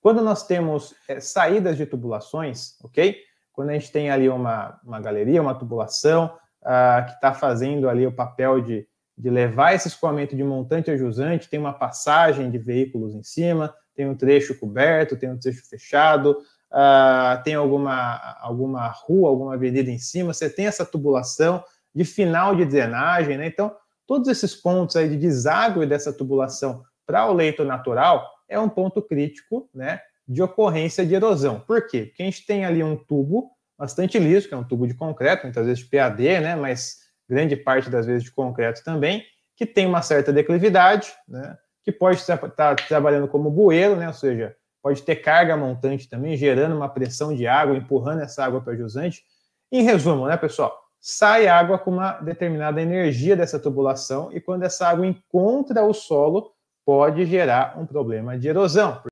Quando nós temos é, saídas de tubulações, ok? Quando a gente tem ali uma, uma galeria, uma tubulação, ah, que está fazendo ali o papel de, de levar esse escoamento de montante a jusante, tem uma passagem de veículos em cima, tem um trecho coberto, tem um trecho fechado, ah, tem alguma, alguma rua, alguma avenida em cima, você tem essa tubulação de final de drenagem, né? Então, todos esses pontos aí de deságue dessa tubulação para o leito natural, é um ponto crítico né, de ocorrência de erosão. Por quê? Porque a gente tem ali um tubo bastante liso, que é um tubo de concreto, muitas vezes de PAD, né, mas grande parte das vezes de concreto também, que tem uma certa declividade, né, que pode estar tá trabalhando como bueiro, né, ou seja, pode ter carga montante também, gerando uma pressão de água, empurrando essa água para o jusante. Em resumo, né, pessoal? Sai água com uma determinada energia dessa tubulação, e quando essa água encontra o solo, pode gerar um problema de erosão.